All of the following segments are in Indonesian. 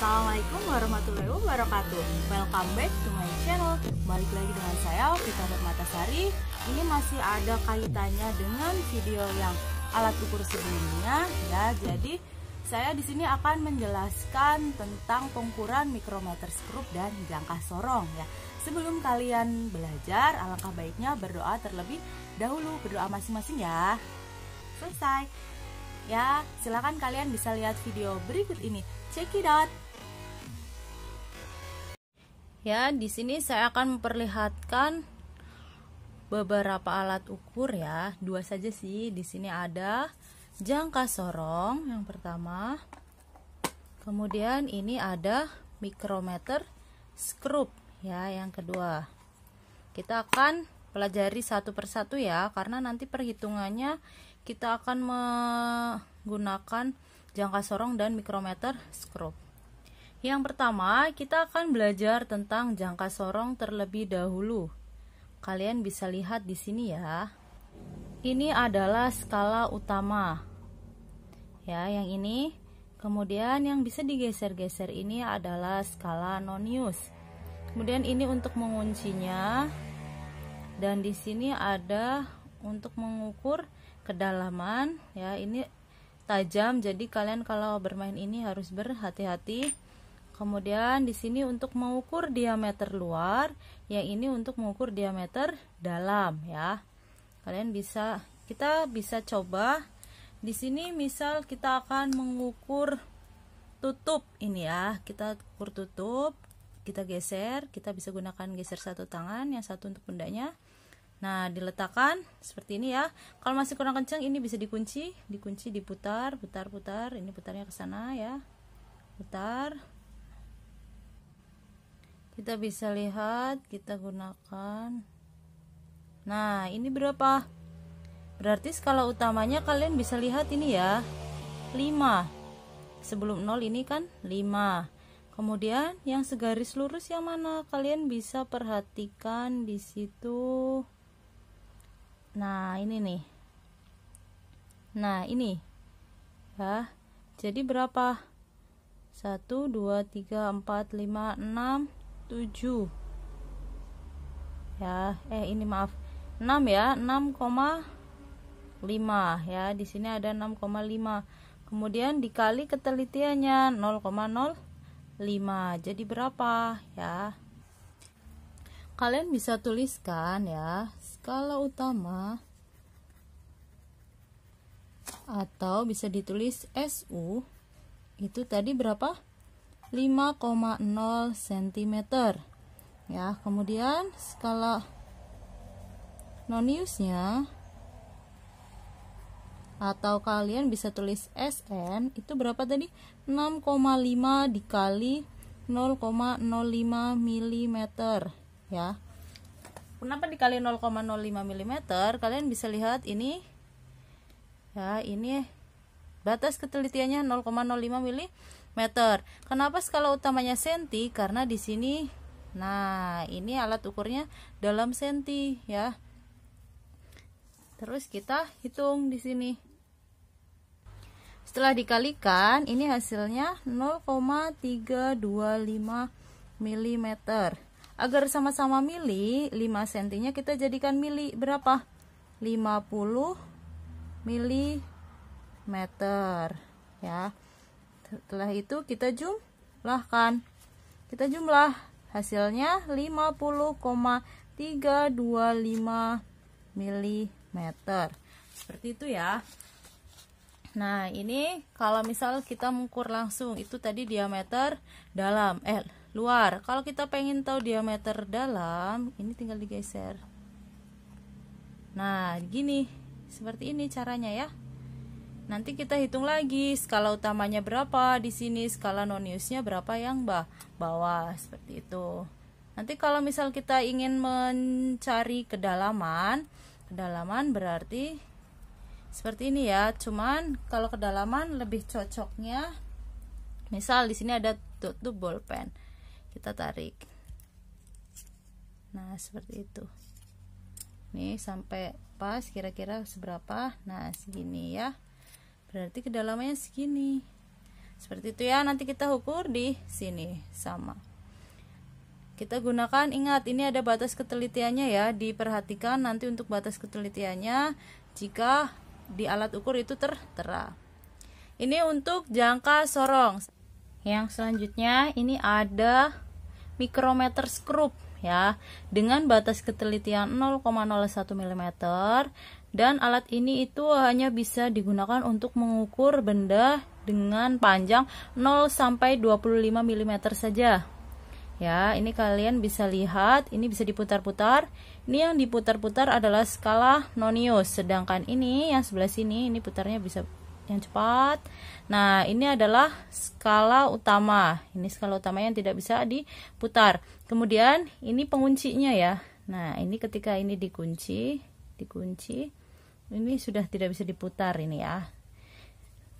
Assalamualaikum warahmatullahi wabarakatuh Welcome back to my channel Balik lagi dengan saya, Vita Matasari Ini masih ada kaitannya dengan video yang alat ukur sebelumnya ya Jadi saya di sini akan menjelaskan tentang pengukuran mikrometer skrup dan jangka sorong ya. Sebelum kalian belajar, alangkah baiknya berdoa terlebih dahulu, berdoa masing-masing ya. Selesai. Ya, silakan kalian bisa lihat video berikut ini. Check it out ya di sini saya akan memperlihatkan beberapa alat ukur ya dua saja sih di sini ada jangka sorong yang pertama kemudian ini ada mikrometer skrup ya yang kedua kita akan pelajari satu persatu ya karena nanti perhitungannya kita akan menggunakan jangka sorong dan mikrometer skrup. Yang pertama, kita akan belajar tentang jangka sorong terlebih dahulu. Kalian bisa lihat di sini ya. Ini adalah skala utama. Ya, yang ini. Kemudian yang bisa digeser-geser ini adalah skala nonius. Kemudian ini untuk menguncinya. Dan di sini ada untuk mengukur kedalaman ya, ini tajam jadi kalian kalau bermain ini harus berhati-hati Kemudian di sini untuk mengukur diameter luar, yang ini untuk mengukur diameter dalam ya. Kalian bisa kita bisa coba di sini misal kita akan mengukur tutup ini ya. Kita ukur tutup, kita geser, kita bisa gunakan geser satu tangan, yang satu untuk pundaknya. Nah, diletakkan seperti ini ya. Kalau masih kurang kencang ini bisa dikunci, dikunci diputar, putar-putar, ini putarnya ke sana ya. Putar, kita bisa lihat kita gunakan nah ini berapa berarti skala utamanya kalian bisa lihat ini ya 5 sebelum 0 ini kan 5 kemudian yang segaris lurus yang mana kalian bisa perhatikan di situ nah ini nih nah ini ya jadi berapa 1 2 3 4 5 6 7 ya eh ini maaf 6 ya 6,5 ya di sini ada 6,5 kemudian dikali ketelitiannya 0,05 jadi berapa ya kalian bisa tuliskan ya skala utama atau bisa ditulis SU itu tadi berapa? 5,0 cm ya kemudian skala noniusnya atau kalian bisa tulis SN itu berapa tadi 6,5 dikali 0,05 mm ya kenapa dikali 0,05 mm kalian bisa lihat ini ya ini batas ketelitiannya 0,05 mm meter. Kenapa skala utamanya senti? Karena di sini nah, ini alat ukurnya dalam senti ya. Terus kita hitung di sini. Setelah dikalikan, ini hasilnya 0,325 mm. Agar sama-sama mili, 5 sentinya kita jadikan mili berapa? 50 mm ya setelah itu kita jumlahkan kita jumlah hasilnya 50,325 mm seperti itu ya nah ini kalau misal kita mengukur langsung itu tadi diameter dalam eh luar kalau kita pengen tahu diameter dalam ini tinggal digeser nah gini seperti ini caranya ya Nanti kita hitung lagi skala utamanya berapa di sini, skala noniusnya berapa yang bah bawah seperti itu. Nanti kalau misal kita ingin mencari kedalaman, kedalaman berarti seperti ini ya. Cuman kalau kedalaman lebih cocoknya misal di sini ada tutup bolpen. Kita tarik. Nah, seperti itu. Nih sampai pas kira-kira seberapa? Nah, segini ya berarti kedalamannya segini seperti itu ya nanti kita ukur di sini sama kita gunakan ingat ini ada batas ketelitiannya ya diperhatikan nanti untuk batas ketelitiannya jika di alat ukur itu tertera ini untuk jangka sorong yang selanjutnya ini ada mikrometer skrup ya dengan batas ketelitian 0,01 mm dan alat ini itu hanya bisa digunakan untuk mengukur benda dengan panjang 0 sampai 25 mm saja ya ini kalian bisa lihat ini bisa diputar-putar ini yang diputar-putar adalah skala nonius sedangkan ini yang sebelah sini ini putarnya bisa yang cepat nah ini adalah skala utama ini skala utama yang tidak bisa diputar kemudian ini penguncinya ya nah ini ketika ini dikunci dikunci ini sudah tidak bisa diputar ini ya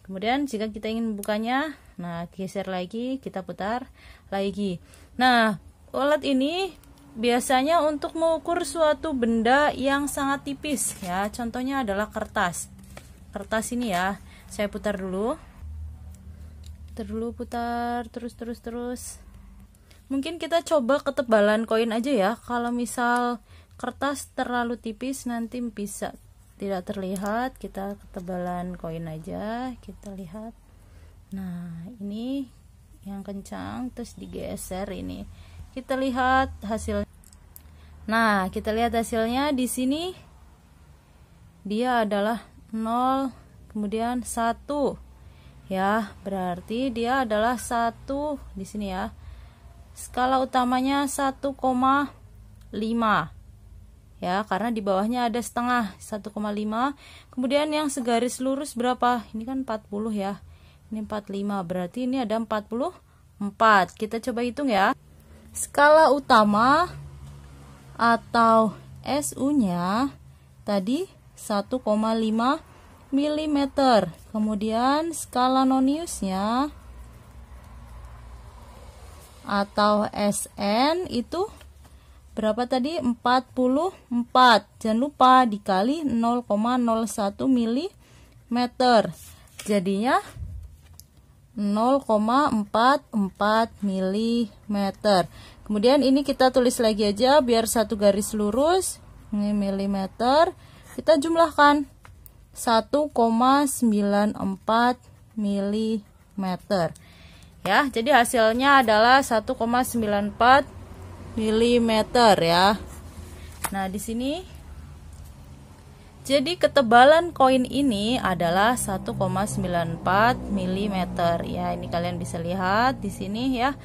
kemudian jika kita ingin membukanya nah geser lagi kita putar lagi nah ulat ini biasanya untuk mengukur suatu benda yang sangat tipis ya contohnya adalah kertas kertas ini ya saya putar dulu putar putar terus terus terus mungkin kita coba ketebalan koin aja ya kalau misal kertas terlalu tipis nanti bisa tidak terlihat kita ketebalan koin aja kita lihat nah ini yang kencang terus digeser ini kita lihat hasil nah kita lihat hasilnya di sini dia adalah 0 kemudian satu ya berarti dia adalah satu di sini ya skala utamanya 1,5 ya karena di bawahnya ada setengah 1,5 kemudian yang segaris lurus berapa ini kan 40 ya ini 45 berarti ini ada 44 kita coba hitung ya skala utama atau SU nya tadi 1,5 mm. Kemudian skala noniusnya atau SN itu berapa tadi? 44. Jangan lupa dikali 0,01 mm. Jadinya 0,44 mm. Kemudian ini kita tulis lagi aja biar satu garis lurus. Ini milimeter. Kita jumlahkan. 1,94 mm ya jadi hasilnya adalah 1,94 mm ya nah di sini jadi ketebalan koin ini adalah 1,94 mm ya ini kalian bisa lihat di sini ya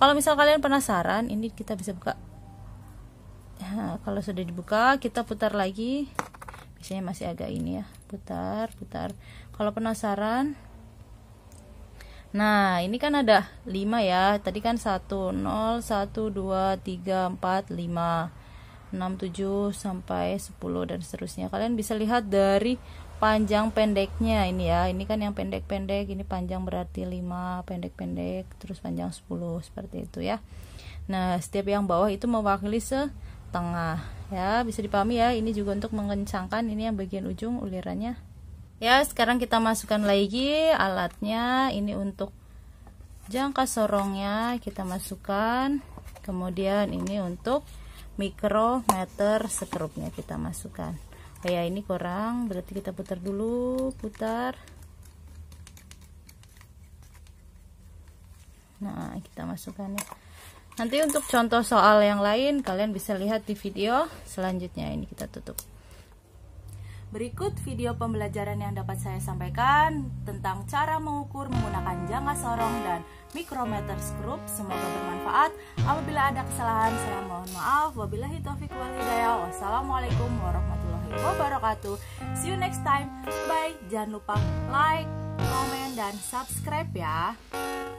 kalau misal kalian penasaran ini kita bisa buka nah, kalau sudah dibuka kita putar lagi biasanya masih agak ini ya putar putar kalau penasaran nah ini kan ada 5 ya tadi kan 1 0 1 2 3 4 5 6 7 sampai 10 dan seterusnya kalian bisa lihat dari panjang pendeknya ini ya ini kan yang pendek-pendek ini panjang berarti 5 pendek-pendek terus panjang 10 seperti itu ya nah setiap yang bawah itu mewakili setengah ya bisa dipahami ya ini juga untuk mengencangkan ini yang bagian ujung ulirannya ya sekarang kita masukkan lagi alatnya ini untuk jangka sorongnya kita masukkan kemudian ini untuk mikrometer skrupnya kita masukkan oh ya ini kurang berarti kita putar dulu putar nah kita masukkan ya Nanti untuk contoh soal yang lain kalian bisa lihat di video selanjutnya. Ini kita tutup. Berikut video pembelajaran yang dapat saya sampaikan tentang cara mengukur menggunakan jangka sorong dan mikrometer skrup. Semoga bermanfaat. Apabila ada kesalahan, saya mohon maaf. Wabillahi taufiq wal hidayah. Wassalamualaikum warahmatullahi wabarakatuh. See you next time. Bye. Jangan lupa like, komen, dan subscribe ya.